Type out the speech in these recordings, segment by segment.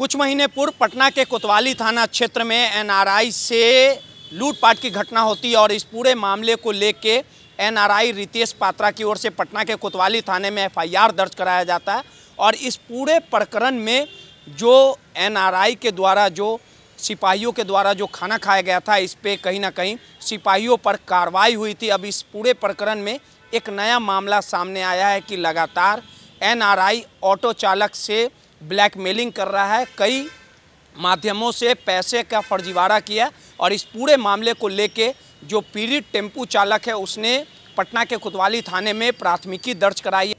कुछ महीने पूर्व पटना के कोतवाली थाना क्षेत्र में एनआरआई से लूटपाट की घटना होती है और इस पूरे मामले को लेके एनआरआई रितेश पात्रा की ओर से पटना के कोतवाली थाने में एफआईआर दर्ज कराया जाता है और इस पूरे प्रकरण में जो एनआरआई के द्वारा जो सिपाहियों के द्वारा जो खाना खाया गया था इस पर कहीं ना कहीं सिपाहियों पर कार्रवाई हुई थी अब इस पूरे प्रकरण में एक नया मामला सामने आया है कि लगातार एन ऑटो चालक से ब्लैकमेलिंग कर रहा है कई माध्यमों से पैसे का फर्जीवाड़ा किया और इस पूरे मामले को लेके जो पीड़ित टेम्पू चालक है उसने पटना के कुतवाली थाने में प्राथमिकी दर्ज कराई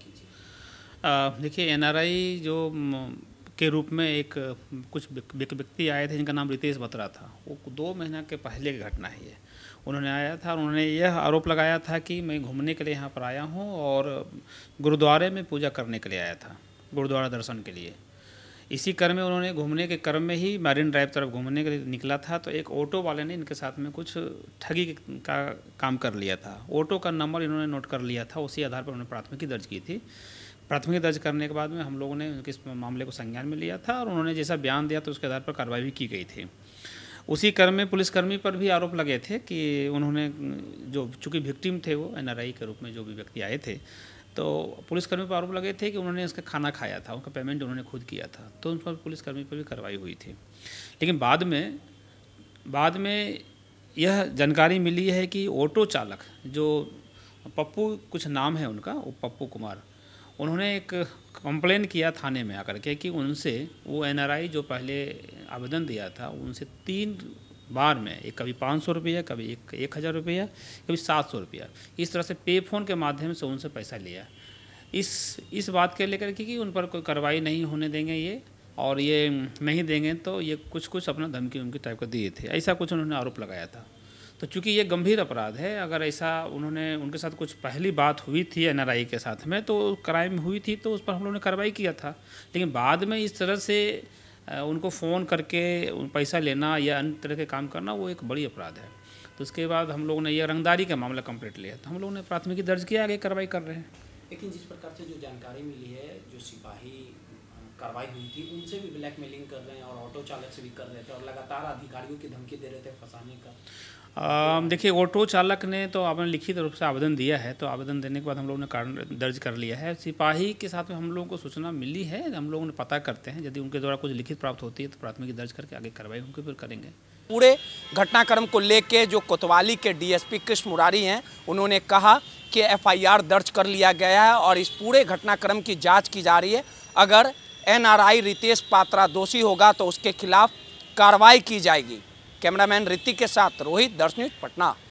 देखिए एनआरआई जो के रूप में एक कुछ व्यक्ति आए थे जिनका नाम रितेश बत्रा था वो दो महीना के पहले की घटना है ये उन्होंने आया था और उन्होंने यह आरोप लगाया था कि मैं घूमने के लिए यहाँ पर आया हूँ और गुरुद्वारे में पूजा करने के लिए आया था गुरुद्वारा दर्शन के लिए इसी क्रम में उन्होंने घूमने के क्रम में ही मरीन ड्राइव तरफ घूमने के लिए निकला था तो एक ऑटो वाले ने इनके साथ में कुछ ठगी का काम कर लिया था ऑटो का नंबर इन्होंने नोट कर लिया था उसी आधार पर उन्होंने प्राथमिकी दर्ज की थी प्राथमिकी दर्ज करने के बाद में हम लोगों ने उनके इस मामले को संज्ञान में लिया था और उन्होंने जैसा बयान दिया तो उसके आधार पर कार्रवाई भी की गई थी उसी क्रम में पुलिसकर्मी पर भी आरोप लगे थे कि उन्होंने जो चूँकि विक्टिम थे वो एन के रूप में जो भी व्यक्ति आए थे तो पुलिसकर्मी पर आरोप लगे थे कि उन्होंने उसका खाना खाया था उनका पेमेंट उन्होंने खुद किया था तो उन पर पुलिसकर्मी पर भी कार्रवाई हुई थी लेकिन बाद में बाद में यह जानकारी मिली है कि ऑटो चालक जो पप्पू कुछ नाम है उनका वो पप्पू कुमार उन्होंने एक कंप्लेन किया थाने में आकर के कि उनसे वो एनआरआई जो पहले आवेदन दिया था उनसे तीन बार में एक कभी पाँच सौ रुपया कभी एक एक हज़ार रुपया कभी सात सौ रुपया इस तरह से पे फ़ोन के माध्यम से उनसे पैसा लिया इस इस बात के लेकर कि उन पर कोई कार्रवाई नहीं होने देंगे ये और ये नहीं देंगे तो ये कुछ कुछ अपना धमकी उमकी टाइप का दिए थे ऐसा कुछ उन्होंने आरोप लगाया था तो चूंकि ये गंभीर अपराध है अगर ऐसा उन्होंने उनके साथ कुछ पहली बात हुई थी एन के साथ में तो क्राइम हुई थी तो उस पर हम लोगों ने कार्रवाई किया था लेकिन बाद में इस तरह से उनको फ़ोन करके पैसा लेना या अन्य तरह के काम करना वो एक बड़ी अपराध है तो उसके बाद हम लोग ने यह रंगदारी का मामला कंप्लीट लिया तो हम लोग ने प्राथमिकी दर्ज किया आगे कार्रवाई कर रहे हैं लेकिन जिस प्रकार से जो जानकारी मिली है जो सिपाही कार्रवाई हुई थी उनसे भी ब्लैक मेलिंग कर रहे हैं और ऑटो चालक से भी कर रहे थे और लगातार अधिकारियों की धमकी दे रहे थे फंसाने का देखिए ऑटो चालक ने तो आपने लिखित रूप से आवेदन दिया है तो आवेदन देने के बाद हम लोगों ने कारण दर्ज कर लिया है सिपाही के साथ में हम लोगों को सूचना मिली है हम लोगों ने पता करते हैं यदि उनके द्वारा कुछ लिखित प्राप्त होती है तो प्राथमिकी दर्ज करके आगे कार्रवाई उनके फिर करेंगे पूरे घटनाक्रम को लेकर जो कोतवाली के डीएसपी कृष्ण मुरारी हैं उन्होंने कहा कि एफ दर्ज कर लिया गया है और इस पूरे घटनाक्रम की जाँच की जा रही है अगर एनआरआई रितेश पात्रा दोषी होगा तो उसके खिलाफ कार्रवाई की जाएगी कैमरामैन रितिक के साथ रोहित दर्श न्यूज पटना